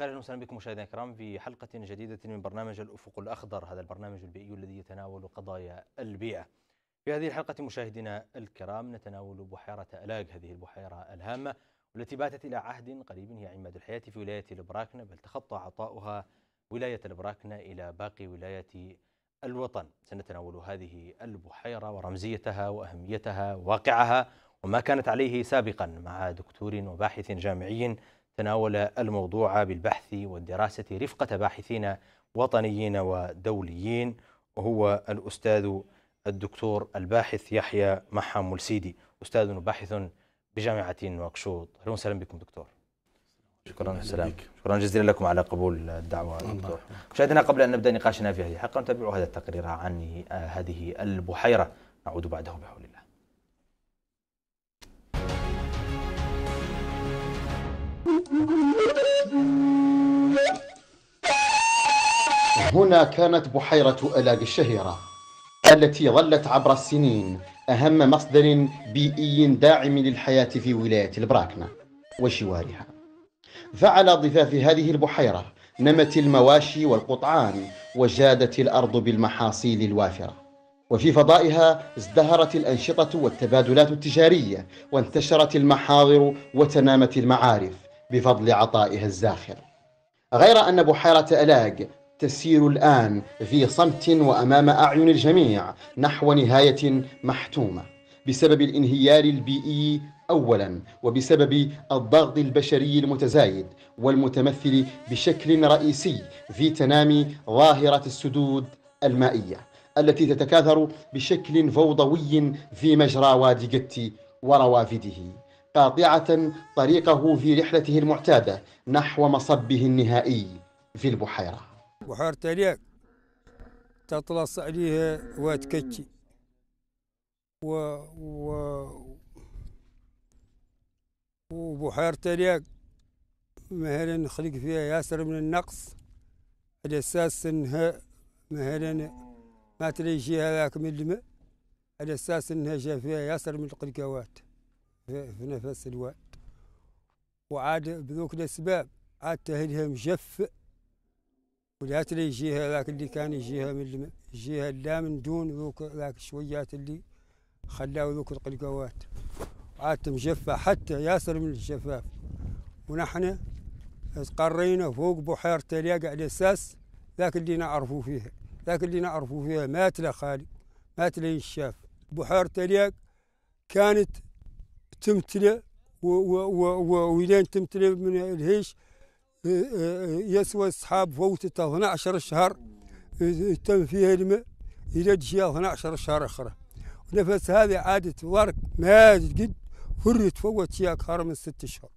اهلا وسهلا بكم مشاهدينا الكرام في حلقه جديده من برنامج الافق الاخضر هذا البرنامج البيئي الذي يتناول قضايا البيئه. في هذه الحلقه مشاهدينا الكرام نتناول بحيره الاج هذه البحيره الهامه والتي باتت الى عهد قريب هي عماد الحياه في ولايه البراكنه بل تخطى عطاؤها ولايه البراكنه الى باقي ولايه الوطن. سنتناول هذه البحيره ورمزيتها واهميتها وواقعها وما كانت عليه سابقا مع دكتور وباحث جامعي تناول الموضوع بالبحث والدراسة رفقة باحثين وطنيين ودوليين وهو الأستاذ الدكتور الباحث يحيى محا ملسيدي أستاذ وباحث بجامعة نواكشوط أهلا وسهلا بكم دكتور شكرا السلام شكرا جزيلا لكم على قبول الدعوه دكتور مشاهدنا قبل ان نبدا نقاشنا في هذه الحلقه نتابع هذا التقرير عن هذه البحيره نعود بعده بحول الله هنا كانت بحيرة ألاج الشهيرة التي ظلت عبر السنين أهم مصدر بيئي داعم للحياة في ولاية البراكنة وشوارها فعلى ضفاف هذه البحيرة نمت المواشي والقطعان وجادت الأرض بالمحاصيل الوافرة وفي فضائها ازدهرت الأنشطة والتبادلات التجارية وانتشرت المحاضر وتنامت المعارف بفضل عطائها الزاخر غير أن بحيرة ألاج تسير الآن في صمت وأمام أعين الجميع نحو نهاية محتومة بسبب الانهيار البيئي أولا وبسبب الضغط البشري المتزايد والمتمثل بشكل رئيسي في تنامي ظاهرة السدود المائية التي تتكاثر بشكل فوضوي في مجرى وادي جتي وروافده قاطعة طريقه في رحلته المعتادة نحو مصبه النهائي في البحيرة بحيرة الياك تطلص عليها واتكتشي و, و... وبحيرة الياك مهلا نخلق فيها ياسر من النقص على أساس أنها مهلا ما تلاقي هذاك من الماء على أساس أنها فيها ياسر من القلقوات في نفس الوقت وعاد بذوك الأسباب عاد تهدها مجف ولات لي جهة ذاك اللي كان يجيها من يجيها لا من دون ذوك ذاك شويات اللي خلاو ذوك القلقوات عادت مجفة حتى ياسر من الجفاف ونحن قرينا فوق بحيرة تليق على أساس ذاك اللي نعرفوا فيها ذاك اللي نعرفوا فيها مات له خالي مات له الشاف بحيرة تليق كانت و وولان تمتلى من الهيش آه، آه، يسوى الصحاب فوتته 12 شهر آه، تم فيها الماء إلى تجيها 12 شهر أخرى ونفس هذا عادت ورق ما قد فرت فوت فيها أكثر من ست أشهر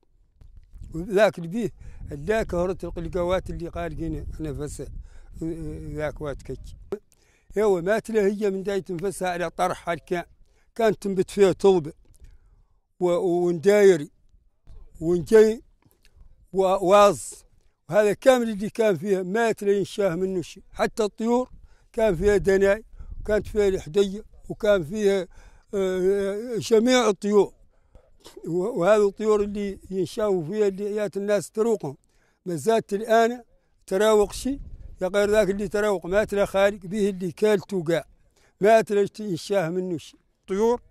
ذاك به ذاك هرت القلقوات اللي قال قينا نفس ذاك واتكج ايوه ما هي من داي تنفسها على طرح كان كانت تنبت فيها طلبه وندايري ونجي وواز وهذا كامل اللي كان فيها ما تلاقي شاه منه شيء حتى الطيور كان فيها دناي وكانت فيها الحدية وكان فيها آه، آه، جميع الطيور وهذه الطيور اللي ينشاوا فيها اللي يات الناس تروقهم ما زالت الآن تراوق شيء يا غير ذاك اللي تراوق ما تلا خالق به اللي كالتو قاع ما تلا ينشاه منه شيء طيور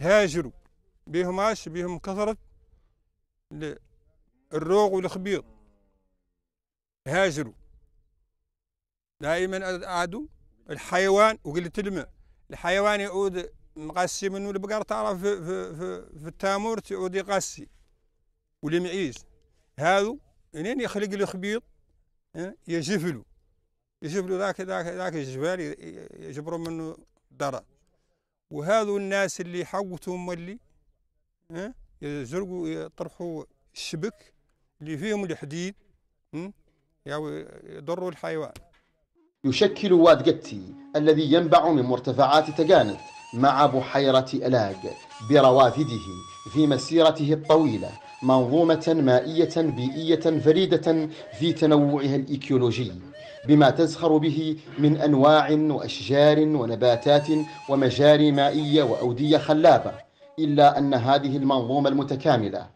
هاجروا بيهم عاش بيهم كثرة الروغ والخبيط هاجروا دائما أعدوا الحيوان وقلة الماء الحيوان يعود مقاسي منه البقر تعرف في, في, في, في التامور تعود يقاسي والمعيز هذا منين يخلق الخبيط يجفلوا يجفلوا ذاك ذاك ذاك الجبال يجبروا منه ضرر وهذو الناس اللي حوتهم اللي يزرقوا يطرحوا الشبك اللي فيهم الحديد يعني يضروا الحيوان يشكل واد قتي الذي ينبع من مرتفعات تجانت مع بحيرة ألاق بروافده في مسيرته الطويلة منظومة مائية بيئية فريدة في تنوعها الإيكيولوجي بما تزخر به من أنواع وأشجار ونباتات ومجاري مائية وأودية خلابة إلا أن هذه المنظومة المتكاملة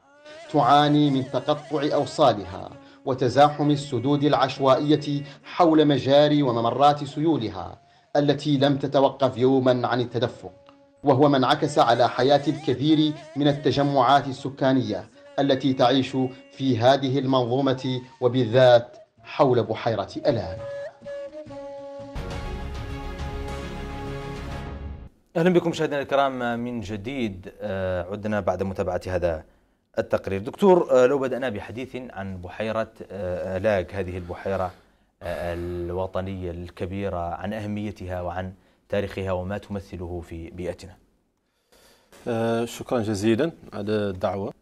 تعاني من تقطع أوصالها وتزاحم السدود العشوائية حول مجاري وممرات سيولها التي لم تتوقف يوما عن التدفق وهو ما انعكس على حياة الكثير من التجمعات السكانية التي تعيش في هذه المنظومة وبالذات حول بحيرة ألان اهلا بكم مشاهدينا الكرام من جديد آه، عدنا بعد متابعه هذا التقرير دكتور آه، لو بدانا بحديث عن بحيره آه، لاك هذه البحيره الوطنيه الكبيره عن اهميتها وعن تاريخها وما تمثله في بيئتنا شكرا جزيلا على الدعوه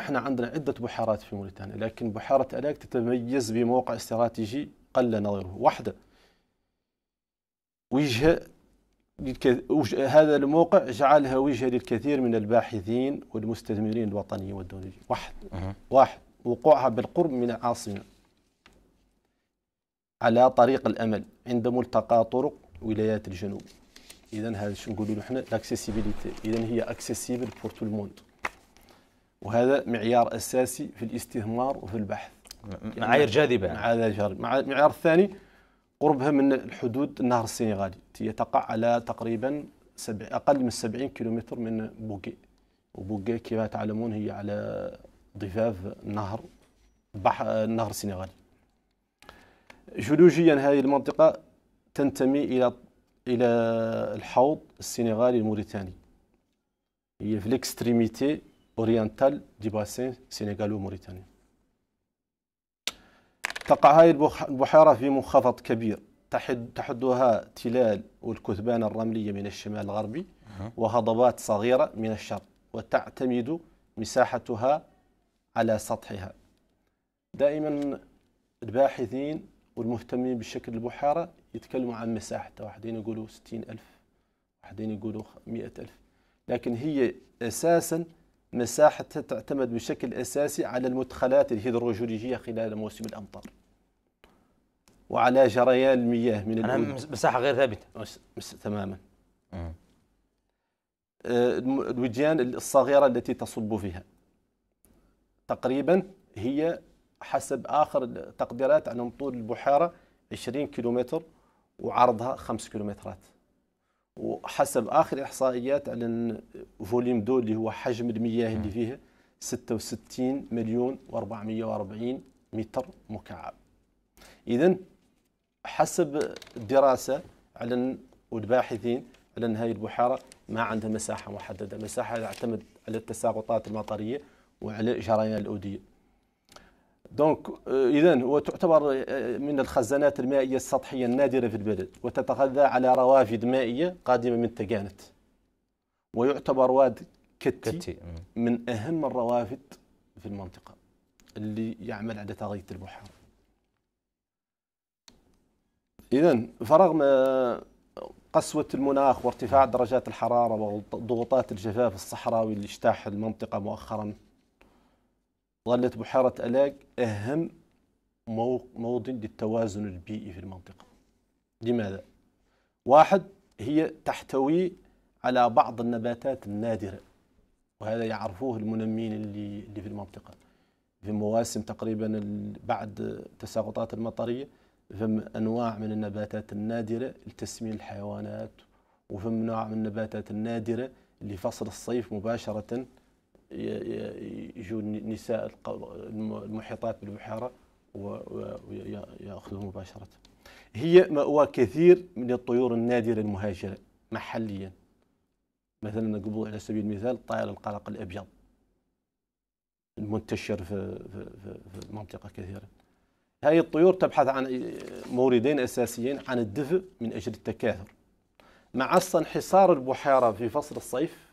احنا عندنا عده بحيرات في موريتانيا لكن بحيره الاك تتميز بموقع استراتيجي قل نظيره واحده وجهه هذا الموقع جعلها وجهة للكثير من الباحثين والمستثمرين الوطنيين والدوليين واحد أه. واحد وقوعها بالقرب من العاصمة على طريق الأمل عند ملتقى طرق ولايات الجنوب إذا هذا شو نقولوا له احنا لاكسيسيبيليتي إذا هي اكسيسيبل فور تو الموند وهذا معيار أساسي في الاستثمار وفي البحث معايير جاذبة معايير جاذبة المعيار الثاني قربها من الحدود النهر السنغالي هي تقع على تقريبا سبع أقل من 70 كيلومتر من بوكي وبوكي كما تعلمون هي على ضفاف نهر بحر النهر السنغالي جيولوجيا هذه المنطقة تنتمي إلى إلى الحوض السنغالي الموريتاني هي في الاكستريميتي اورينتال دي باسين سينغالو موريتاني تقع هاي البحيرة في منخفض كبير تحد تحدها تلال والكثبان الرملية من الشمال الغربي وهضبات صغيرة من الشرق وتعتمد مساحتها على سطحها دائما الباحثين والمهتمين بشكل البحيرة يتكلموا عن مساحتها واحدين يقولوا ستين ألف واحدين يقولوا مئة ألف لكن هي أساسا مساحتها تعتمد بشكل أساسي على المدخلات الهيدروجيولوجية خلال موسم الأمطار وعلى جريان المياه من أنا مساحة غير ثابتة مس... مس... تماما آه، الوديان الصغيرة التي تصب فيها تقريبا هي حسب آخر تقديرات عن طول البحيرة 20 كيلومتر وعرضها 5 كيلومترات وحسب اخر احصائيات ان الفوليوم دو اللي هو حجم المياه اللي فيه 66 مليون و440 متر مكعب اذا حسب الدراسه على والباحثين على هذه البحيره ما عندها مساحه محدده مساحه تعتمد على التساقطات المطريه وعلى جريان الاوديه دونك آه، اذا هو تعتبر آه، من الخزانات المائيه السطحيه النادره في البلد وتتغذى على روافد مائيه قادمه من تجانت ويعتبر واد كتي, كتي. من اهم الروافد في المنطقه اللي يعمل على تغذيه البحار اذا فرغم آه، قسوة المناخ وارتفاع درجات الحرارة وضغوطات الجفاف الصحراوي اللي اجتاح المنطقة مؤخرا ظلت بحيرة ألاك أهم موطن للتوازن البيئي في المنطقة لماذا؟ واحد هي تحتوي على بعض النباتات النادرة وهذا يعرفوه المنمين اللي, اللي في المنطقة في مواسم تقريبا بعد تساقطات المطرية فم أنواع من النباتات النادرة لتسمين الحيوانات وفم نوع من النباتات النادرة اللي فصل الصيف مباشرة يجوا النساء المحيطات بالبحيره وياخذوه مباشره. هي مأوى كثير من الطيور النادره المهاجره محليا. مثلا نقول على سبيل المثال طائر القلق الابيض. المنتشر في في في منطقه كثيره. هذه الطيور تبحث عن موردين اساسيين عن الدفء من اجل التكاثر. مع الصنحصار البحيره في فصل الصيف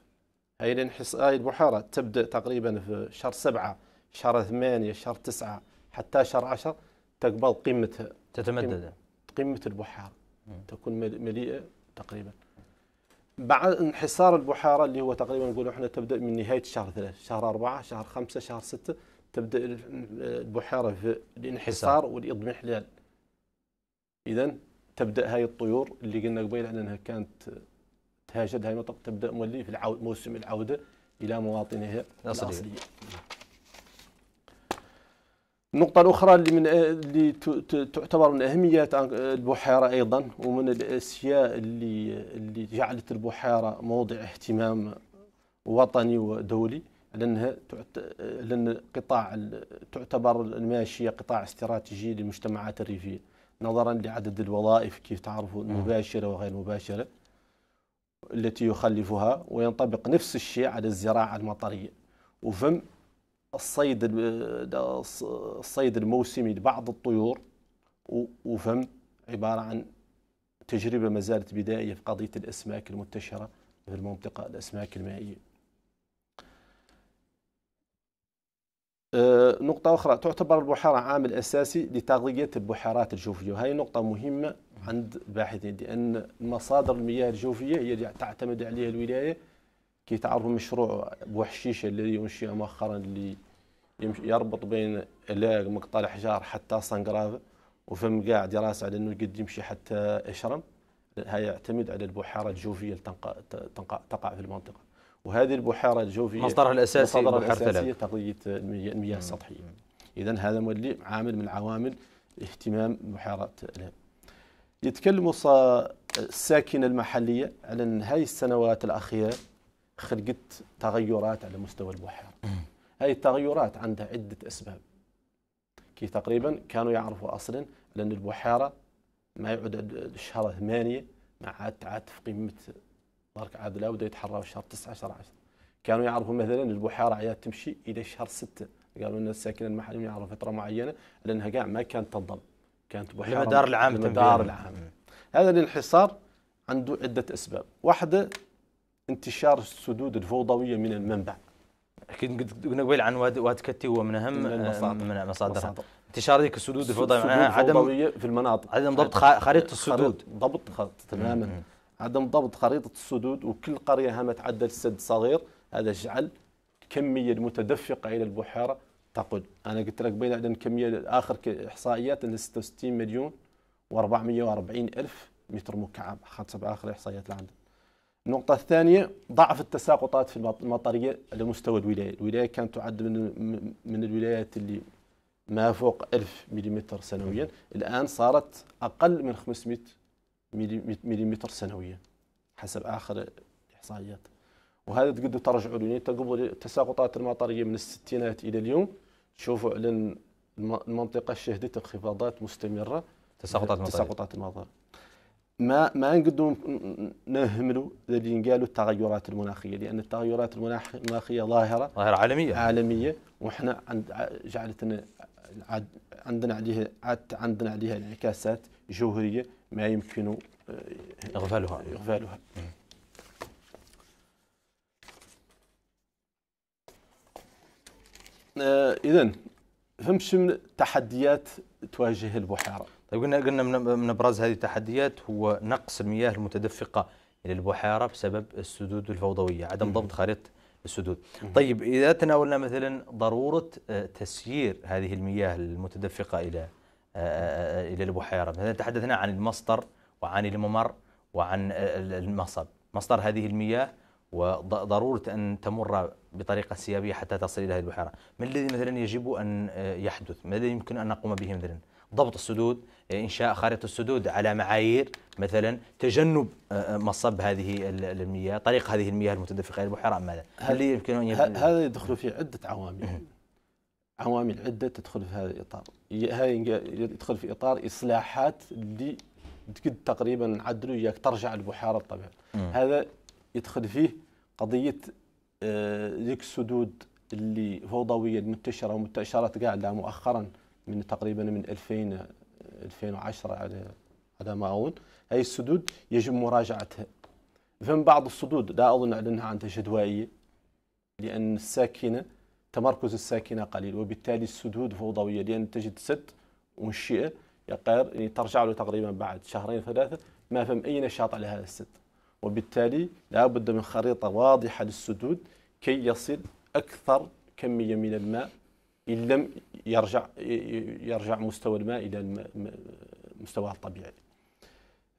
هاي الانحصار هاي البحيره تبدا تقريبا في شهر سبعة شهر ثمانية شهر تسعة حتى شهر عشر تقبل قيمتها تتمدد قيمة البحيرة تكون مليئة تقريبا بعد انحسار البحيرة اللي هو تقريبا نقول احنا تبدا من نهاية شهر ثلاثة شهر أربعة شهر خمسة شهر ستة تبدا البحيرة في الانحسار والاضمحلال إذا تبدا هاي الطيور اللي قلنا قبيل انها كانت تهاجد هذه المنطقة تبدأ مولي في العود موسم العودة إلى مواطنها الأصلية النقطة الأخرى اللي من اللي تعتبر من أهمية البحيرة أيضا ومن الأشياء اللي اللي جعلت البحيرة موضع اهتمام وطني ودولي لأنها لأن قطاع تعتبر الماشية قطاع استراتيجي للمجتمعات الريفية نظرا لعدد الوظائف كيف تعرفوا المباشرة وغير المباشرة التي يخلفها وينطبق نفس الشيء على الزراعة المطرية وفم الصيد الصيد الموسمي لبعض الطيور وفم عبارة عن تجربة ما زالت بدائية في قضية الأسماك المنتشرة في المنطقة الأسماك المائية أه، نقطة أخرى تعتبر البحيرة عامل أساسي لتغذية البحيرات الجوفية وهذه نقطة مهمة عند الباحثين لان مصادر المياه الجوفيه هي اللي تعتمد عليها الولايه كي تعرف مشروع بوحشيشه الذي انشئ مؤخرا اللي يربط بين لاق مقطع الحجار حتى صنقراف وفم قاع دراسه على انه قد يمشي حتى اشرم هذا يعتمد على البحاره الجوفيه اللي تقع في المنطقه وهذه البحيره الجوفيه مصدرها الاساسي مصدرها الاساسي تغذيه المياه السطحيه اذا هذا مولي عامل من عوامل اهتمام بحاره الهب يتكلموا الساكنه المحليه على ان هاي السنوات الاخيره خلقت تغيرات على مستوى البحيره. هاي التغيرات عندها عده اسباب. كي تقريبا كانوا يعرفوا اصلا لان البحيره ما يعود الشهر ثمانيه ما عاد تعاد في قمه برك عاد لا بدا يتحرى في شهر 9 10 10 كانوا يعرفوا مثلا البحيره عاد تمشي الى شهر 6 قالوا ان الساكنه المحليه يعرفوا فتره معينه لانها كاع ما كانت تنضم كانت بحيرة المدار العام المدار العام هذا الانحصار عنده عدة أسباب واحدة انتشار السدود الفوضوية من المنبع اكيد قلنا قبل عن واد كتي هو من اهم من مصادرها انتشار ذيك السدود الفوضوية عدم في المناطق عدم ضبط خريطة السدود ضبط خريطة تماما عدم ضبط خريطة السدود وكل قرية هامت تعدل سد صغير هذا جعل كمية متدفقة إلى البحيرة تقود انا قلت لك بين عندنا كميه اخر احصائيات 66 مليون و440 الف متر مكعب حسب اخر احصائيات اللي عندنا النقطة الثانية ضعف التساقطات في المطرية على مستوى الولاية، الولاية كانت تعد من من الولايات اللي ما فوق 1000 ملم سنويا، الآن صارت أقل من 500 ملم سنويا حسب آخر إحصائيات. وهذا تقدروا ترجعوا لي تقبل التساقطات المطرية من الستينات إلى اليوم تشوفوا على المنطقه شهدت انخفاضات مستمره تساقطات المطار تساقطات المطار ما ما نقدروا نهملوا اللي قالوا التغيرات المناخيه لان التغيرات المناخيه ظاهره ظاهره عالميه عالميه واحنا عند جعلتنا عندنا عليها عندنا عليها انعكاسات جوهريه ما يمكن آه، اغفالها اغفالها آه، اذا فهمت من التحديات تواجه البحيره طيب قلنا قلنا من ابرز هذه التحديات هو نقص المياه المتدفقه الى البحيره بسبب السدود الفوضويه عدم ضبط خريطه السدود طيب اذا تناولنا مثلا ضروره آه، تسيير هذه المياه المتدفقه الى آه، الى البحيره مثلا تحدثنا عن المصدر وعن الممر وعن المصب مصدر هذه المياه وضرورة أن تمر بطريقة سيابية حتى تصل إلى هذه البحيرة ما الذي مثلا يجب أن آه، يحدث ما الذي يمكن أن نقوم به مثلا ضبط السدود آه، إنشاء خارطة السدود على معايير مثلا تجنب آه، مصب هذه المياه طريق هذه المياه المتدفقة إلى البحيرة أم ماذا هل يمكن أن يبقى... هذا يدخل في عدة عوامل عوامل عدة تدخل في هذا الإطار يدخل في إطار إصلاحات اللي تقريبا نعدلوا إياك ترجع البحيرة الطبيعية هذا يدخل فيه قضيه آه، ذيك السدود اللي فوضويه المنتشره ومنتشرات قاعده مؤخرا من تقريبا من 2000 2010 على على ما اظن هاي السدود يجب مراجعتها فهم بعض السدود لا اظن انها عندها جدوائيه لان الساكنه تمركز الساكنه قليل وبالتالي السدود فوضويه لان تجد سد منشئه يعني ترجع له تقريبا بعد شهرين ثلاثه ما فهم اي نشاط على هذا السد وبالتالي لا بد من خريطة واضحة للسدود كي يصل أكثر كمية من الماء إن لم يرجع يرجع مستوى الماء إلى مستواه الطبيعي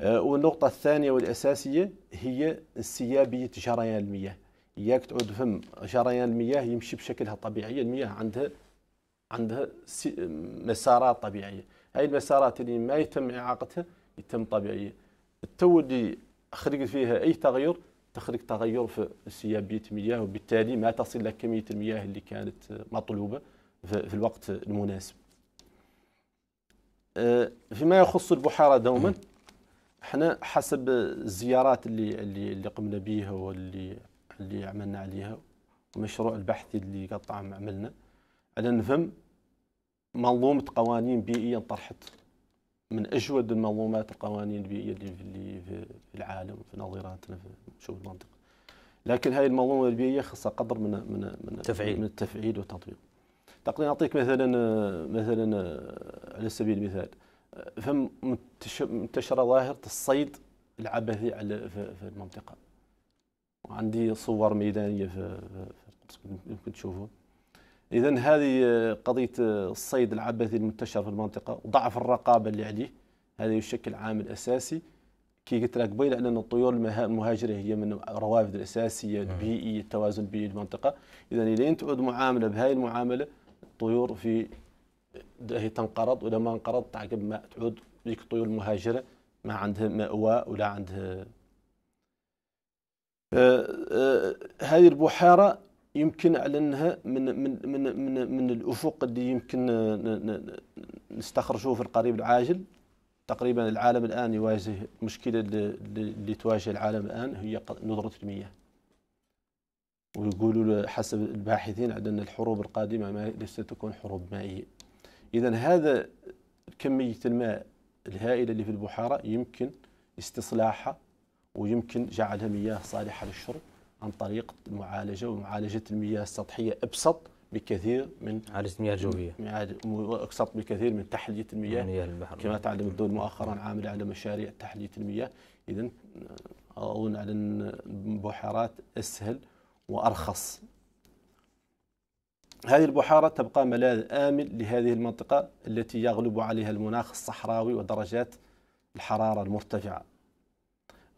آه، والنقطة الثانية والأساسية هي انسيابية جريان المياه إياك تعود فم جريان المياه يمشي بشكلها طبيعي المياه عندها عندها مسارات طبيعية هاي المسارات اللي ما يتم إعاقتها يتم طبيعية التو اللي خرج فيها أي تغير تخرج تغير في سيابية المياه وبالتالي ما تصل لك كمية المياه اللي كانت مطلوبة في الوقت المناسب آه، فيما يخص البحيرة دوما احنا حسب الزيارات اللي اللي اللي قمنا بيها واللي اللي عملنا عليها ومشروع البحثي اللي قطع عملنا على نفهم منظومة قوانين بيئية انطرحت من اجود المنظومات القوانين البيئيه اللي في العالم في نظيراتنا في شؤون المنطقه لكن هذه المنظومه البيئيه خصها قدر من من من التفعيل من التفعيل والتطبيق تقدر نعطيك مثلا مثلا على سبيل المثال فم منتشره ظاهره الصيد العبثي على في المنطقه وعندي صور ميدانيه في القدس يمكن تشوفوها اذا هذه آه، قضيه آه، الصيد العبثي المنتشر في المنطقه وضعف الرقابه اللي عليه هذا يشكل عامل اساسي كي قلت لك قبيل ان الطيور المهاجره هي من الروافد الاساسيه البيئيه التوازن البيئي للمنطقه اذا لين تعود معامله بهاي المعامله الطيور في هي تنقرض ما انقرضت عقب ما تعود ذيك الطيور المهاجره ما عندها مأوى ولا عندها آه، هذه البحيره يمكن انها من من من من, من الافق اللي يمكن نستخرجه في القريب العاجل تقريبا العالم الان يواجه مشكله اللي تواجه العالم الان هي ندره المياه ويقولوا حسب الباحثين على ان الحروب القادمه ما ستكون تكون حروب مائيه اذا هذا كميه الماء الهائله اللي في البحاره يمكن استصلاحها ويمكن جعلها مياه صالحه للشرب عن طريق المعالجه ومعالجه المياه السطحيه ابسط بكثير من معالجه المياه الجوية أبسط بكثير من تحليه المياه مياه البحر كما تعلم الدول مؤخرا عامله على مشاريع تحليه المياه اذا اظن على البحارات اسهل وارخص هذه البحارة تبقى ملاذ آمن لهذه المنطقة التي يغلب عليها المناخ الصحراوي ودرجات الحرارة المرتفعة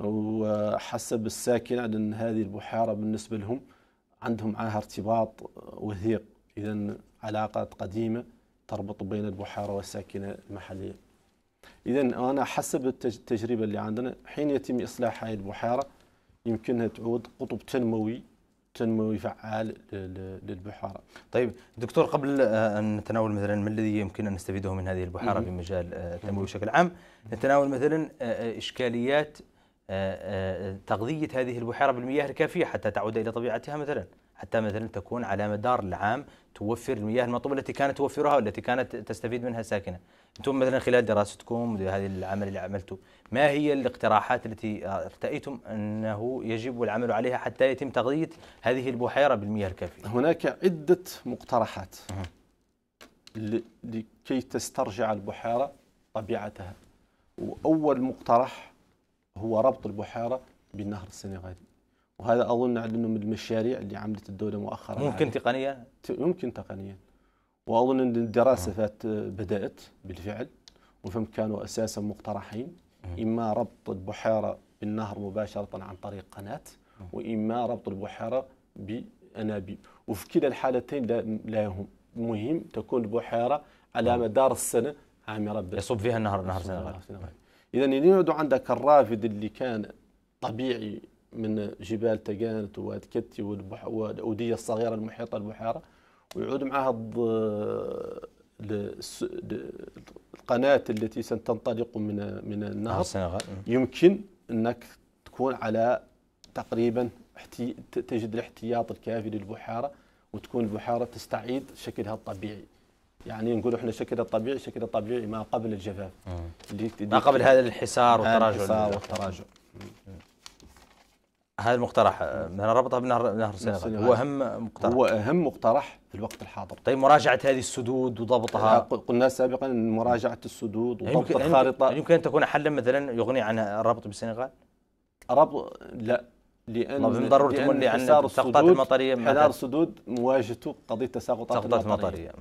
وحسب الساكن أن هذه البحيرة بالنسبة لهم عندهم معها ارتباط وثيق إذا علاقات قديمة تربط بين البحاره والساكنة المحلية إذا أنا حسب التجربة اللي عندنا حين يتم إصلاح هذه البحيرة يمكنها تعود قطب تنموي تنموي فعال للبحاره. طيب دكتور قبل آه، ان نتناول مثلا ما الذي يمكن ان نستفيده من هذه البحاره في مجال آه، التنموي بشكل عام، نتناول مثلا آه، اشكاليات آه، آه، تغذية هذه البحيرة بالمياه الكافية حتى تعود إلى طبيعتها مثلا حتى مثلا تكون على مدار العام توفر المياه المطلوبة التي كانت توفرها والتي كانت تستفيد منها الساكنة أنتم مثلا خلال دراستكم هذه العمل اللي عملته ما هي الاقتراحات التي ارتأيتم أنه يجب العمل عليها حتى يتم تغذية هذه البحيرة بالمياه الكافية هناك عدة مقترحات لكي تسترجع البحيرة طبيعتها وأول مقترح هو ربط البحيرة بالنهر السنغالي وهذا أظن أنه من المشاريع اللي عملت الدولة مؤخرا ممكن تقنيا؟ يمكن تقنيا وأظن أن الدراسة فات بدأت بالفعل وفي كانوا أساسا مقترحين إما ربط البحيرة بالنهر مباشرة عن طريق قناة وإما ربط البحيرة بأنابيب وفي كلا الحالتين لا يهم المهم تكون البحيرة على مدار السنة عامرة يصب فيها النهر النهر السنغالي إذا اللي عندك الرافد اللي كان طبيعي من جبال تقانت وواد كتي والأودية الصغيرة المحيطة البحيرة ويعود معها القناة التي ستنطلق من من النهر آه، يمكن أنك تكون على تقريبا تجد الاحتياط الكافي للبحيرة وتكون البحيرة تستعيد شكلها الطبيعي يعني نقول احنا الشكل الطبيعي الشكل الطبيعي ما قبل الجفاف آه. ما قبل هذا الحصار والتراجع الحصار والتراجع هذا المقترح آه، ربطها بنهر نهر السنغال هو اهم مقترح هو اهم مقترح في الوقت الحاضر طيب مراجعه هذه السدود وضبطها قلنا سابقا مراجعه السدود وضبط الخارطه يمكن ان تكون حلا مثلا يغني عن الربط بالسنغال ربط لا لان من ضروري تمني عن السقطات المطريه حذار السدود مواجهته قضيه تساقطات المطريه, المطرية.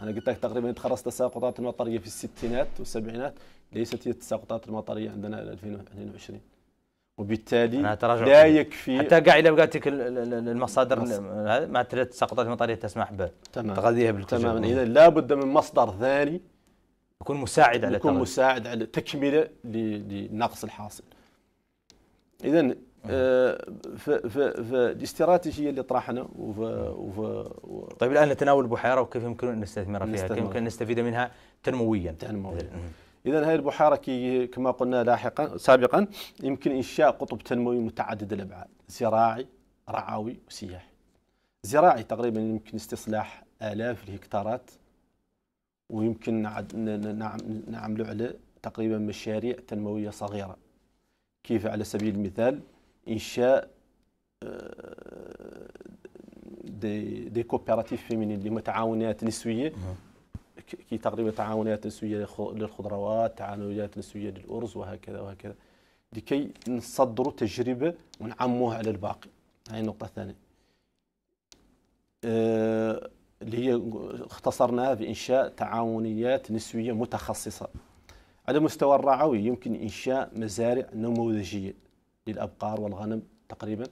انا قلت لك تقريبا تخلصت التساقطات المطريه في الستينات والسبعينات ليست هي التساقطات المطريه عندنا 2022 وبالتالي لا يكفي حتى قاع الى لك المصادر ثلاث التساقطات المطريه تسمح به تمام تغذيها بالكتجوب. تماما اذا لابد من مصدر ثاني يكون مساعد على يكون مساعد على تكمله للنقص الحاصل اذا في آه، في في الاستراتيجيه اللي طرحنا وفي وفي طيب الان نتناول البحيره وكيف يمكن ان نستثمر فيها كيف يمكن ان نستفيد منها تنمويا تنمويا اذا هذه البحيره كي كما قلنا لاحقا سابقا يمكن انشاء قطب تنموي متعدد الابعاد زراعي رعوي وسياحي زراعي تقريبا يمكن استصلاح الاف الهكتارات ويمكن نعم- نعملوا على تقريبا مشاريع تنمويه صغيره كيف على سبيل المثال انشاء دي دي كوبيراتيف فيمينين اللي متعاونات نسويه كي تقريبا تعاونات نسويه للخضروات تعاونات نسويه للارز وهكذا وهكذا لكي نصدروا تجربه ونعموها على الباقي هاي النقطه الثانيه آه، اللي هي اختصرناها في انشاء تعاونيات نسويه متخصصه على مستوى الرعوي يمكن انشاء مزارع نموذجيه للأبقار والغنم تقريبا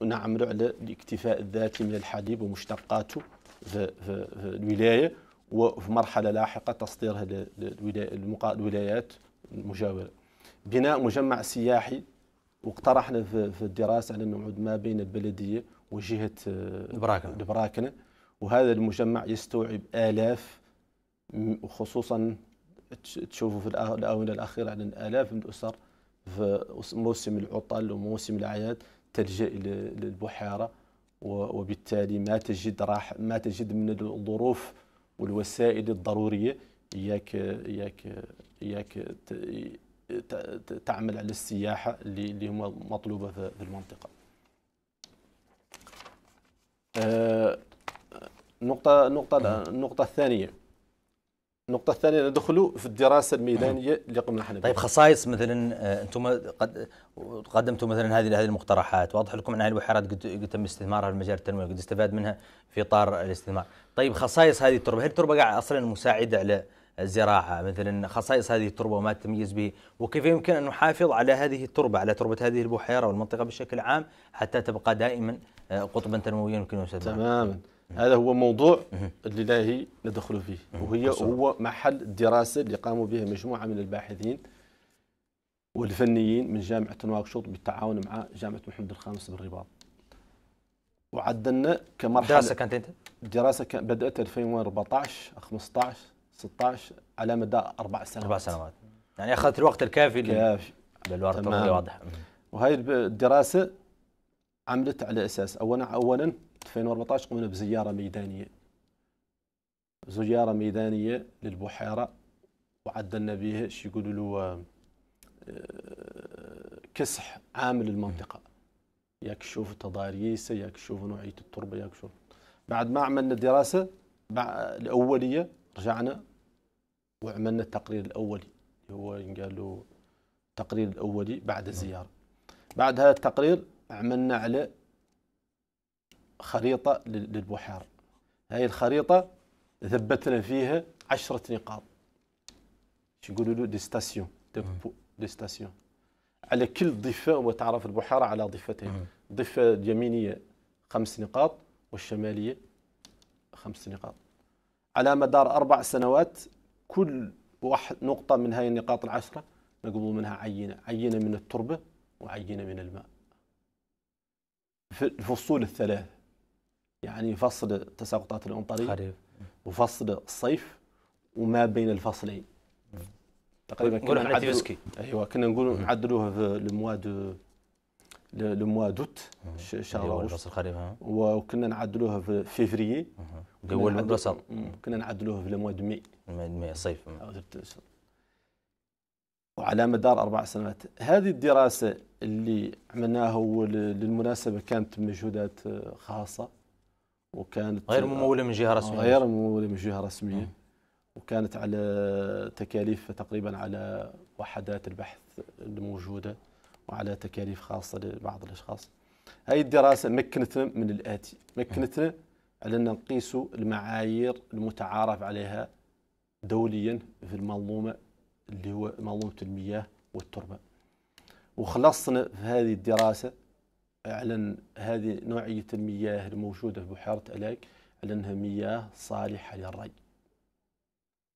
ونعملوا على الاكتفاء الذاتي من الحليب ومشتقاته في, الولاية وفي مرحلة لاحقة تصديرها للولايات المجاورة بناء مجمع سياحي واقترحنا في الدراسة على نعود ما بين البلدية وجهة البراكنة, آه، البراكنة وهذا المجمع يستوعب آلاف وخصوصا تشوفوا في الآونة الأخيرة عن آلاف من الأسر في موسم العطل وموسم الأعياد تلجأ للبحيرة وبالتالي ما تجد راح ما تجد من الظروف والوسائل الضرورية إياك إياك إياك تعمل على السياحة اللي هما مطلوبة في المنطقة. النقطة آه، النقطة النقطة الثانية النقطة الثانية ندخلوا في الدراسة الميدانية اللي قمنا احنا طيب خصائص مثلا آه، انتم قد قدمتوا مثلا هذه هذه المقترحات، واضح لكم ان هذه البحيرات قد تم استثمارها في مجال التنمية، قد استفاد منها في اطار الاستثمار. طيب خصائص هذه التربة، هل التربة قاعدة اصلا مساعدة على الزراعة مثلا خصائص هذه التربة وما التمييز به وكيف يمكن أن نحافظ على هذه التربة على تربة هذه البحيرة والمنطقة بشكل عام حتى تبقى دائما آه، قطبا تنمويا يمكن تماما هذا هو موضوع اللي لاهي ندخل فيه وهي هو محل الدراسه اللي قاموا بها مجموعه من الباحثين والفنيين من جامعه نواكشوط بالتعاون مع جامعه محمد الخامس بالرباط وعدلنا كمرحله دراسه كانت انت؟ الدراسه كان بدات 2014 15 16 على مدى اربع سنوات اربع سنوات يعني اخذت الوقت الكافي كافي للورقه واضحه وهي الدراسه عملت على اساس اولا اولا 2014 قمنا بزياره ميدانيه زياره ميدانيه للبحيره وعدلنا بها شي يقولوا له آه، كسح عام للمنطقه ياك شوف تضاريسه ياك شوف نوعيه التربه ياك شوف بعد ما عملنا دراسه الاوليه رجعنا وعملنا التقرير الاولي اللي هو ينقال له التقرير الاولي بعد الزياره بعد هذا التقرير عملنا على خريطة للبحار هاي الخريطة ثبتنا فيها عشرة نقاط شو يقولوا له دي ستاسيون دي ستاسيون على كل ضفة وتعرف البحارة على ضفتين الضفة اليمينية خمس نقاط والشمالية خمس نقاط على مدار أربع سنوات كل واحد نقطة من هاي النقاط العشرة نقبل منها عينة عينة من التربة وعينة من الماء في الفصول الثلاث يعني فصل تساقطات الأمطارية خريف وفصل الصيف وما بين الفصلين تقريبا كنا نعدلوه ايوه كنا نقولوا نعدلوها في المواد لو دوت شهر اغسطس الخريف وكنا نعدلوها في فيفريي هو الوسط كنا نعدلوها في المواد مي المواد مي الصيف وعلى مدار أربع سنوات هذه الدراسة اللي عملناها للمناسبة كانت مجهودات آه، خاصة وكانت غير ممولة من جهة رسمية غير ممولة من جهة رسمية وكانت على تكاليف تقريبا على وحدات البحث الموجودة وعلى تكاليف خاصة لبعض الأشخاص هاي الدراسة مكنتنا من الآتي مكنتنا على أن نقيس المعايير المتعارف عليها دوليا في المنظومة اللي هو منظومه المياه والتربه وخلصنا في هذه الدراسه على هذه نوعيه المياه الموجوده في بحيره الاك على انها مياه صالحه للري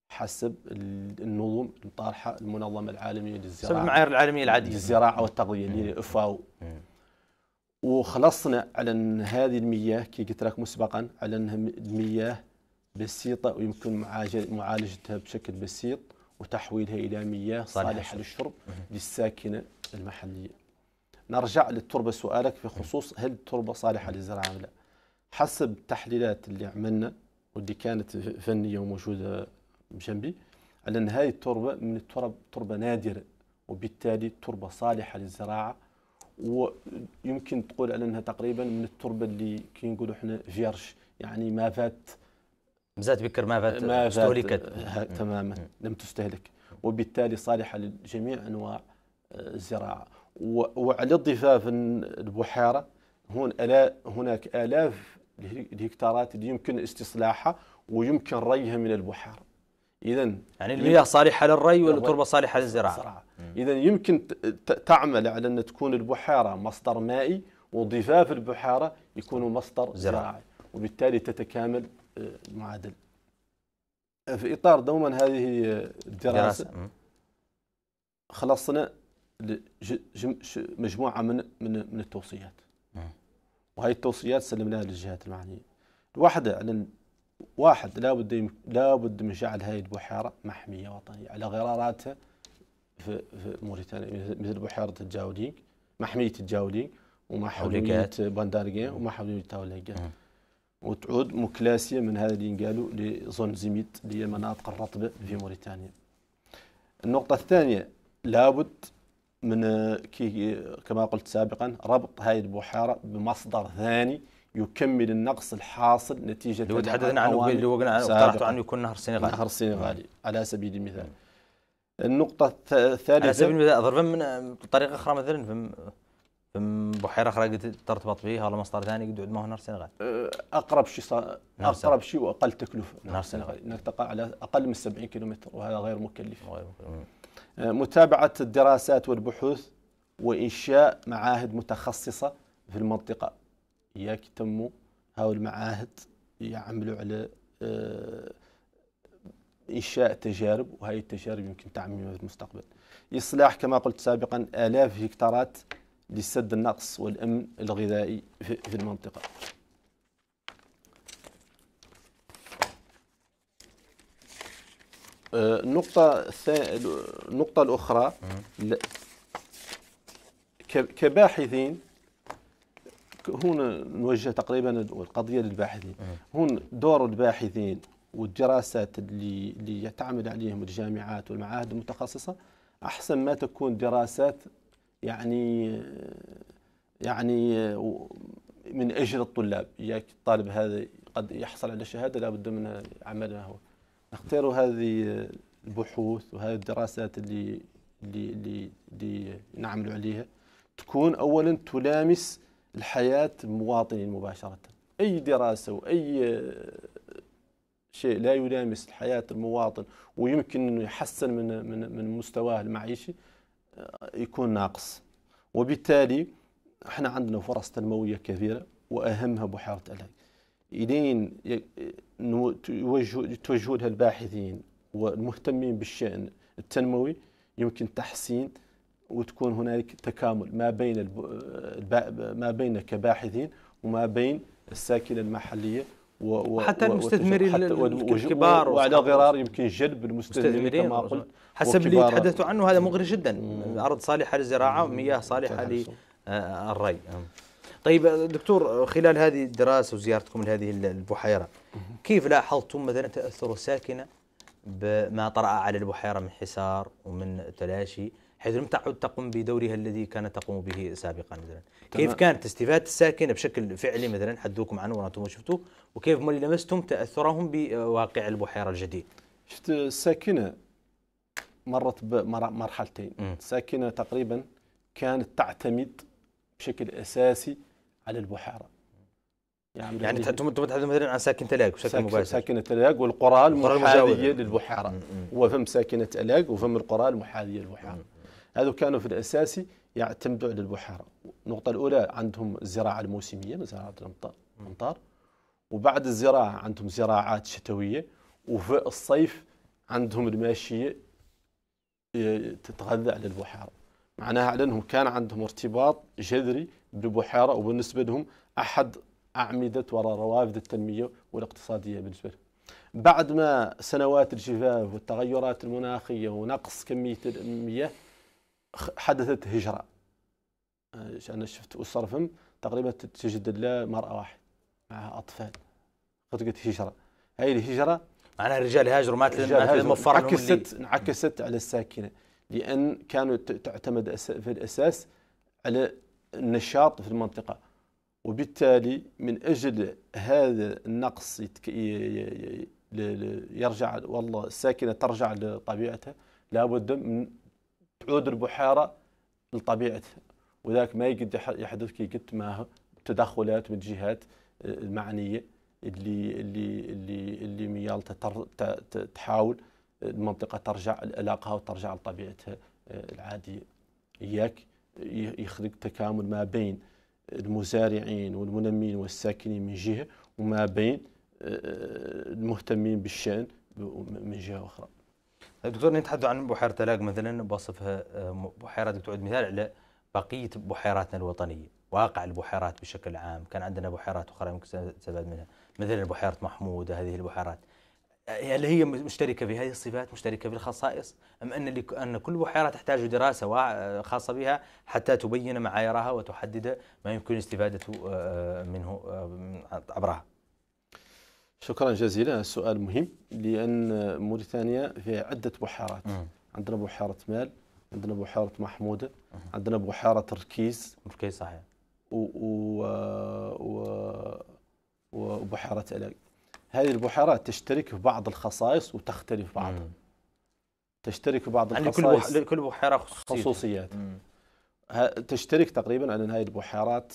حسب النظم الطارحه المنظمه العالميه للزراعه حسب المعايير العالميه العاديه للزراعه والتغذيه اللي هي وخلصنا على ان هذه المياه كي قلت لك مسبقا على انها مياه بسيطه ويمكن معالجتها بشكل بسيط وتحويلها إلى مياه صالحة للشرب للساكنة المحلية نرجع للتربة سؤالك في خصوص هل التربة صالحة للزراعة أم لا حسب التحليلات اللي عملنا واللي كانت فنية وموجودة بجنبي على أن هذه التربة من الترب تربة نادرة وبالتالي تربة صالحة للزراعة ويمكن تقول على أنها تقريبا من التربة اللي كي نقولوا احنا فيرش يعني ما فات مزات بكر ما فات ما استهلكت تماما لم تستهلك وبالتالي صالحه لجميع انواع آه، الزراعه وعلى الضفاف البحيره هون ألا هناك الاف الهكتارات اللي يمكن استصلاحها ويمكن ريها من البحار اذا يعني المياه صالحه للري والتربه صالحه للزراعه اذا يمكن تعمل على ان تكون البحيره مصدر مائي وضفاف البحيره يكونوا مصدر زراعي وبالتالي تتكامل المعادل في إطار دوما هذه الدراسة خلصنا مجموعة من من من التوصيات وهي التوصيات سلمناها للجهات المعنية الواحدة على واحد لابد لابد من جعل هذه البحيرة محمية وطنية على غراراتها في في موريتانيا مثل بحيرة الجاولينج محمية الجاولينج ومحمية بندرجين ومحمية تاوليجا وتعود مكلاسية من هذا اللي قالوا زيميت اللي هي مناطق الرطبة في موريتانيا النقطة الثانية لابد من كي كما قلت سابقا ربط هذه البحارة بمصدر ثاني يكمل النقص الحاصل نتيجة اللي تحدثنا عنه اللي وقلنا عنه اقترحته عنه يكون نهر السنغال نهر السنغالي نعم. على سبيل المثال النقطة الثالثة على سبيل المثال ضربا من طريقة أخرى مثلا بحيره اخرى ترتبط فيها ولا مصدر ثاني قد ما هو نهر السنغال أه، اقرب شيء صار اقرب شيء واقل تكلفه نهر السنغال نعم. انك تقع على اقل من 70 كيلو وهذا غير مكلف غير مكلف أه، متابعه الدراسات والبحوث وانشاء معاهد متخصصه في المنطقه ياك تموا هاو المعاهد يعملوا على أه، انشاء تجارب وهذه التجارب يمكن تعميمها في المستقبل اصلاح كما قلت سابقا الاف هكتارات لسد النقص والأمن الغذائي في المنطقة أه، النقطة النقطة الأخرى كباحثين هون نوجه تقريبا القضية للباحثين هون دور الباحثين والدراسات اللي اللي تعمل عليهم الجامعات والمعاهد المتخصصة أحسن ما تكون دراسات يعني يعني من اجر الطلاب اياك الطالب هذا قد يحصل على شهاده لابد من عملها هو نختار هذه البحوث وهذه الدراسات اللي اللي اللي, اللي نعمل عليها تكون اولا تلامس الحياه المواطنين مباشره اي دراسه واي شيء لا يلامس حياه المواطن ويمكن انه يحسن من من من مستواه المعيشي يكون ناقص وبالتالي احنا عندنا فرص تنمويه كثيره واهمها بحيره الاي الين توجه لها الباحثين والمهتمين بالشان التنموي يمكن تحسين وتكون هنالك تكامل ما بين ما بين كباحثين وما بين الساكنه المحليه و حتى المستثمرين الكبار وعلى غرار يمكن جلب المستثمرين كما قلت حسب اللي تحدثتوا عنه هذا مغري جدا ارض صالحه للزراعه ومياه صالحه للري آه، آه. طيب دكتور خلال هذه الدراسه وزيارتكم لهذه البحيره كيف لاحظتم مثلا تاثر الساكنه بما طرأ على البحيره من حصار ومن تلاشي حيث لم تعد تقوم بدورها الذي كانت تقوم به سابقا مثلا كيف كانت استفادة الساكنة بشكل فعلي مثلا حدوكم عنه وانتم شفتوه وكيف ملي لمستم تأثرهم بواقع البحيرة الجديد شفت الساكنة مرت بمرحلتين الساكنة تقريبا كانت تعتمد بشكل أساسي على البحيرة يعني, يعني انتم تتحدثون مثلا عن ساكنه تلاق بشكل مباشر ساكنه تلاق والقرى المحاذيه للبحيره وفم ساكنه تلاق وفم القرى المحاذيه للبحيره هذو كانوا في الأساس يعتمدوا على البحارة النقطة الأولى عندهم الزراعة الموسمية زراعة الأمطار وبعد الزراعة عندهم زراعات شتوية وفي الصيف عندهم الماشية اه، تتغذى على البحارة معناها على أنهم كان عندهم ارتباط جذري بالبحارة وبالنسبة لهم أحد أعمدة وروافد التنمية والاقتصادية بالنسبة لهم بعد ما سنوات الجفاف والتغيرات المناخية ونقص كمية المياه حدثت هجرة آه، أنا شفت أسر فهم تقريبا تتجدد لها مرأة واحد معها أطفال قلت هجرة هاي الهجرة معناها الرجال هاجروا مات مفر انعكست انعكست على الساكنة لأن كانوا تعتمد في الأساس على النشاط في المنطقة وبالتالي من أجل هذا النقص يتك... يرجع والله الساكنة ترجع لطبيعتها لابد من تعود البحيره لطبيعتها وذلك ما يقد يحدث كي قلت ما تدخلات من الجهات المعنيه اللي اللي اللي اللي ميالتها تحاول المنطقه ترجع لألاقها وترجع لطبيعتها آه، العاديه اياك يخلق تكامل ما بين المزارعين والمنمين والساكنين من جهه وما بين آه، المهتمين بالشان من جهه اخرى دكتور نتحدث عن بحيره تلاق مثلا بوصفها آه، بحيره تعود مثال على بقيه بحيراتنا الوطنيه واقع البحيرات بشكل عام كان عندنا بحيرات اخرى يمكن نستفاد منها مثلا بحيره محمود هذه البحيرات آه، هل هي مشتركه في هذه الصفات مشتركه في الخصائص ام ان ان كل بحيره تحتاج دراسه آه، خاصه بها حتى تبين معاييرها وتحدد ما يمكن الاستفاده منه عبرها شكرا جزيلا سؤال مهم لان موريتانيا فيها عده بحارات عندنا بحيره مال عندنا بحيره محموده عندنا بحيره ركيز ركيز صحيح و و و وبحيره الاقي هذه البحيرات تشترك في بعض الخصائص وتختلف بعضها تشترك في بعض يعني الخصائص كل كل بحيره خصوصيات, خصوصيات. تشترك تقريبا على ان هذه البحيرات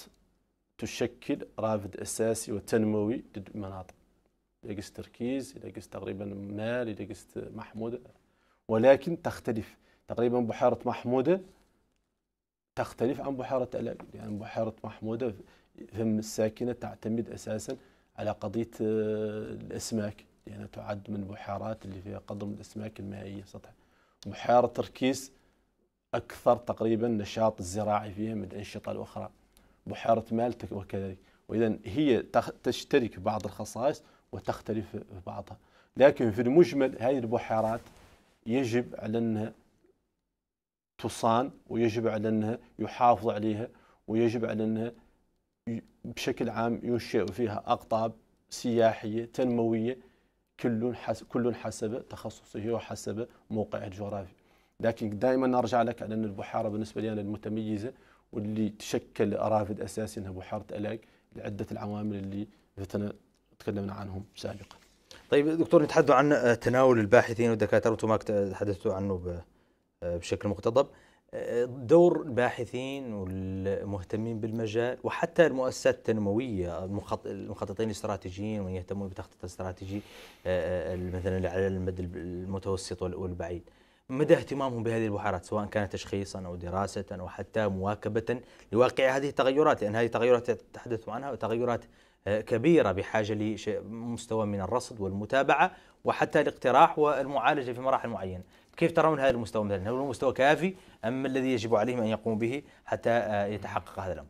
تشكل رافد اساسي وتنموي للمناطق يجلس تركيز يجلس تقريبا مال يجلس محمودة ولكن تختلف تقريبا بحيرة محمودة تختلف عن بحيرة الأجل يعني بحيرة محمودة فم الساكنة تعتمد أساسا على قضية آه، الأسماك لأنها يعني تعد من البحيرات اللي فيها قدر من الأسماك المائية سطح بحيرة تركيز أكثر تقريبا نشاط الزراعي فيها من الأنشطة الأخرى بحيرة مالتك وكذلك وإذا هي تشترك بعض الخصائص وتختلف في بعضها لكن في المجمل هذه البحيرات يجب على أنها تصان ويجب على أنها يحافظ عليها ويجب على أنها بشكل عام ينشئ فيها أقطاب سياحية تنموية كل حسب كل حسب تخصصه وحسب موقعه الجغرافي لكن دائما ارجع لك على ان البحيره بالنسبه لي انا المتميزه واللي تشكل رافد اساسي انها بحيره الاك لعده العوامل اللي تكلمنا عنهم سابقا طيب دكتور نتحدث عن تناول الباحثين والدكاتره وانتم تحدثتوا عنه بشكل مقتضب دور الباحثين والمهتمين بالمجال وحتى المؤسسات التنمويه المخططين الاستراتيجيين ومن يهتمون بتخطيط الاستراتيجي مثلا على المدى المتوسط والبعيد. مدى اهتمامهم بهذه البحيرات سواء كان تشخيصا او دراسه او حتى مواكبه لواقع هذه التغيرات لان هذه التغيرات تحدثوا عنها وتغيرات آه، كبيرة بحاجة لمستوى من الرصد والمتابعة وحتى الاقتراح والمعالجة في مراحل معينة كيف ترون هذا المستوى مثلا هل هو مستوى كافي أم الذي يجب عليهم أن يقوموا به حتى آه، يتحقق هذا الأمر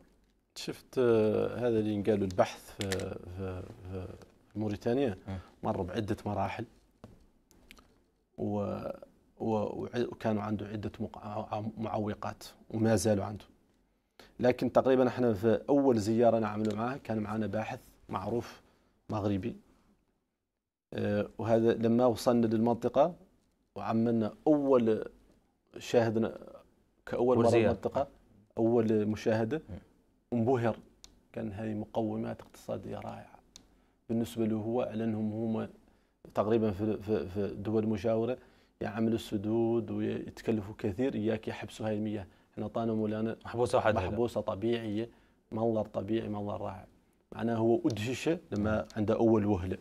شفت آه، هذا اللي قالوا البحث في موريتانيا مر بعدة مراحل وكانوا عنده عدة معوقات وما زالوا عنده لكن تقريبا احنا في اول زياره نعمل معاه كان معنا باحث معروف مغربي آه، وهذا لما وصلنا للمنطقه وعملنا اول شاهدنا كاول مره المنطقه اول مشاهده انبهر كان هذه مقومات اقتصاديه رائعه بالنسبه له هو على انهم هما تقريبا في في الدول المجاوره يعملوا السدود ويتكلفوا كثير اياك يحبسوا هاي المياه احنا طانا مولانا محبوسه واحد محبوسه طبيعيه منظر طبيعي منظر رائع معناه هو ادهش لما نعم. عند اول وهله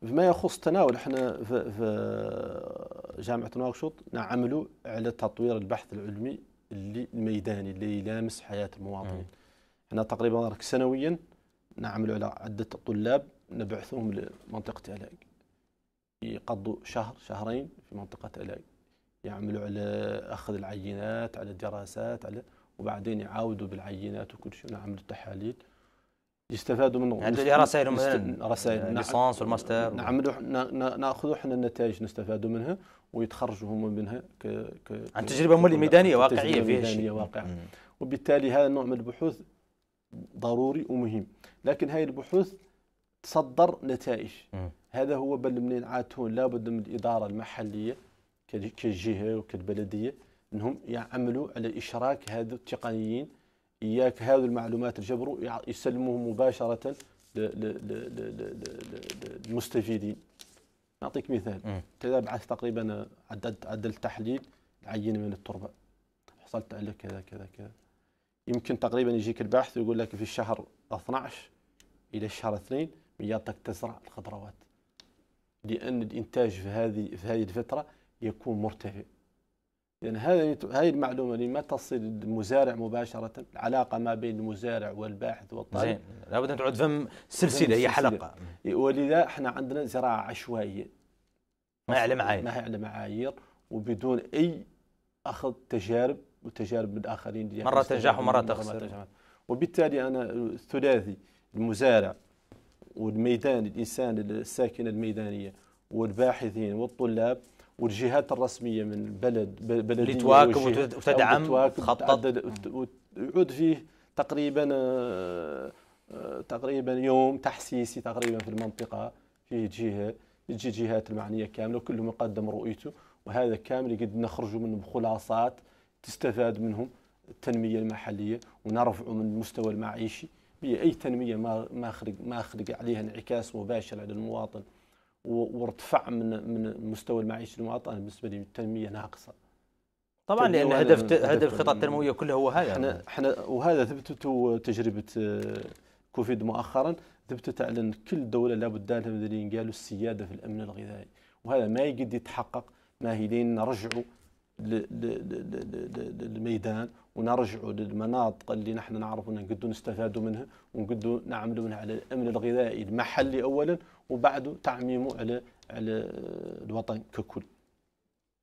فيما يخص التناول احنا في, في جامعه نواكشوط نعملوا على تطوير البحث العلمي اللي الميداني اللي يلامس حياه المواطنين نعم. احنا تقريبا سنويا نعملوا على عده طلاب نبعثهم لمنطقه علاج يقضوا شهر شهرين في منطقه علاج يعملوا على اخذ العينات على الدراسات على وبعدين يعاودوا بالعينات وكل شيء نعملوا التحاليل يستفادوا منه يعني لها رسائل مثلا رسائل آه، ليسانس والماستر نعملوا ناخذوا احنا النتائج نستفادوا منها ويتخرجوا هم منها ك, ك عن تجربه مولي ميدانيه واقعيه في ميدانيه واقعه وبالتالي هذا النوع من البحوث ضروري ومهم لكن هاي البحوث تصدر نتائج هذا هو بل منين عاد لابد من الاداره المحليه كجهه وكبلديه انهم يعملوا على اشراك هذو التقنيين اياك هذه المعلومات اللي جبروا مباشره للمستفيدين نعطيك مثال كذا بعثت تقريبا عدلت عدل تحليل عينه من التربه حصلت على كذا كذا كذا يمكن تقريبا يجيك الباحث ويقول لك في الشهر 12 الى الشهر 2 مياتك تزرع الخضروات لان الانتاج في هذه في هذه الفتره يكون مرتفع لأن يعني هذه المعلومة اللي ما تصل المزارع مباشرة العلاقة ما بين المزارع والباحث والطالب زين لابد أن تعود فم سلسلة هي حلقة ولذا احنا عندنا زراعة عشوائية ما على معايير ما على معايير وبدون أي أخذ تجارب وتجارب الآخرين مرة تنجح ومرة تخسر وبالتالي أنا الثلاثي المزارع والميدان الإنسان الساكنة الميدانية والباحثين والطلاب والجهات الرسميه من بلد اللي لتواكب وتدعم وتخطط ويعود فيه تقريبا آه، آه، تقريبا يوم تحسيسي تقريبا في المنطقه فيه جهه تجي الجهات المعنيه كامله وكلهم يقدم رؤيته وهذا كامل قد نخرجوا منه بخلاصات تستفاد منهم التنميه المحليه ونرفعوا من المستوى المعيشي بأي تنميه ما ما خلق ما خلق عليها انعكاس مباشر على المواطن وارتفع من من مستوى المعيشه المواطنه بالنسبه للتنميه ناقصه طبعا لان هدف هدف الخطط التنمويه كلها هو هذا احنا احنا وهذا ثبتته تجربه آه، كوفيد مؤخرا ثبتت على ان كل دوله لابد لها من قالوا السياده في الامن الغذائي وهذا ما يقدر يتحقق ما هي لين نرجعوا للميدان ونرجعوا للمناطق اللي نحن نعرف ان نقدروا نستفادوا منها ونقدروا نعملوا منها على الامن الغذائي المحلي اولا وبعده تعميمه على على الوطن ككل.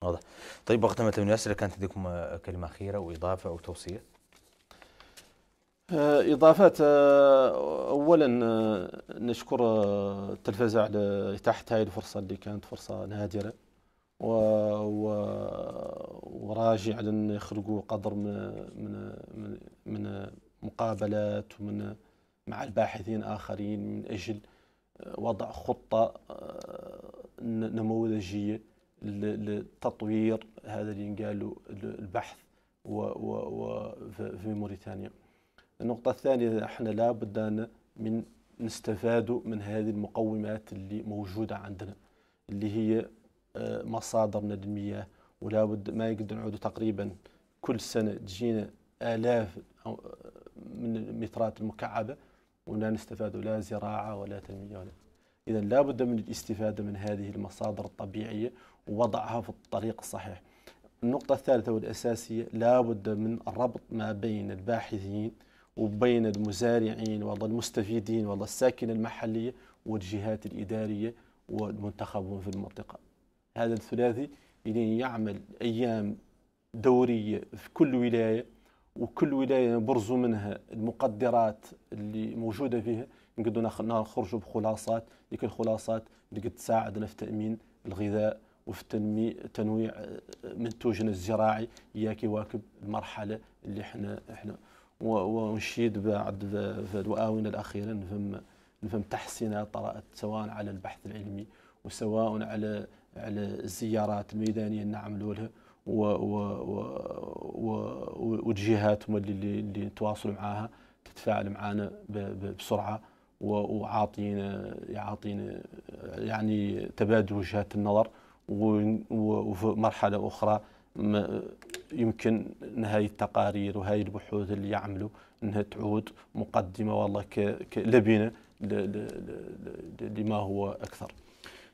واضح. طيب وقت ما تمنى الاسئله كانت لديكم آه، كلمه اخيره واضافه او توصيه؟ آه، إضافات آه، أولا نشكر التلفزة على إتاحة هذه الفرصة اللي كانت فرصة نادرة و... و... وراجع لان يخرجوا قدر من من من, من مقابلات ومن مع الباحثين اخرين من اجل وضع خطه آه، نموذجيه لتطوير هذا اللي قالوا البحث و... و... و... في موريتانيا. النقطه الثانيه احنا لابد ان من نستفادوا من هذه المقومات اللي موجوده عندنا اللي هي آه، مصادر ندميه ولا بد ما يقدر نعود تقريبا كل سنه تجينا الاف آه، من المترات المكعبه ولا نستفادوا لا زراعه ولا تنميه ولا اذا لا بد من الاستفاده من هذه المصادر الطبيعيه ووضعها في الطريق الصحيح النقطة الثالثة والأساسية لا بد من الربط ما بين الباحثين وبين المزارعين والله المستفيدين والله الساكنة المحلية والجهات الإدارية والمنتخبون في المنطقة هذا الثلاثي اللي يعمل أيام دورية في كل ولاية وكل ولاية نبرزوا منها المقدرات اللي موجودة فيها نقدروا نخرجوا بخلاصات ديك الخلاصات اللي قد تساعدنا في تأمين الغذاء وفي تنمي تنويع آه، منتوجنا الزراعي ياك يواكب المرحله اللي احنا احنا ونشيد بعد في الاونه الاخيره نفهم نفهم تحسينات طرات سواء على البحث العلمي وسواء على على الزيارات الميدانيه نعم، اللي نعملوا لها و و و والجهات اللي اللي نتواصلوا معاها تتفاعل معانا بسرعه وعاطينا يعاطينا يعني تبادل وجهات النظر وفي مرحله اخرى يمكن ان هاي التقارير وهاي البحوث اللي يعملوا انها تعود مقدمه والله كلبنه لما هو اكثر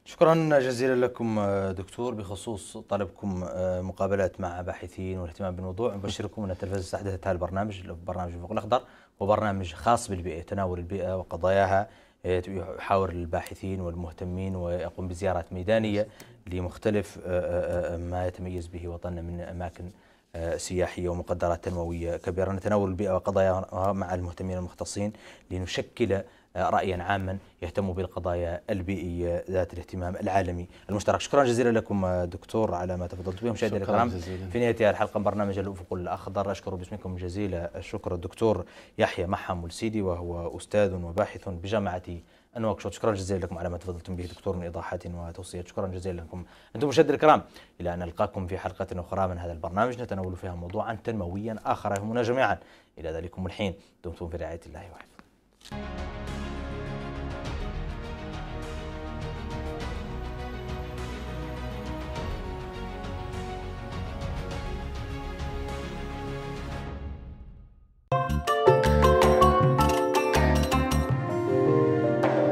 شكرا جزيلا لكم آه، دكتور بخصوص طلبكم آه، مقابلات مع باحثين والاهتمام بالموضوع نبشركم ان التلفاز استحدثت هذا البرنامج برنامج الفوق الاخضر وبرنامج خاص بالبيئه تناول البيئه وقضاياها آه، يحاور الباحثين والمهتمين ويقوم بزيارات ميدانيه لمختلف ما يتميز به وطننا من اماكن سياحيه ومقدرات تنمويه كبيره نتناول البيئه وقضاياها مع المهتمين المختصين لنشكل رايا عاما يهتم بالقضايا البيئيه ذات الاهتمام العالمي المشترك شكرا جزيلا لكم دكتور على ما تفضلت به مشاهدينا الكرام في نهايه الحلقه برنامج الافق الاخضر اشكر باسمكم جزيل الشكر الدكتور يحيى محم السيدي وهو استاذ وباحث بجامعه النواكشوط شكرا جزيلا لكم على ما تفضلتم به دكتور من ايضاحات وتوصيات شكرا جزيلا لكم انتم مشاهدينا الكرام الى ان نلقاكم في حلقه اخرى من هذا البرنامج نتناول فيها موضوعا تنمويا اخر يهمنا جميعا الى ذلكم الحين دمتم في رعايه الله وحفظه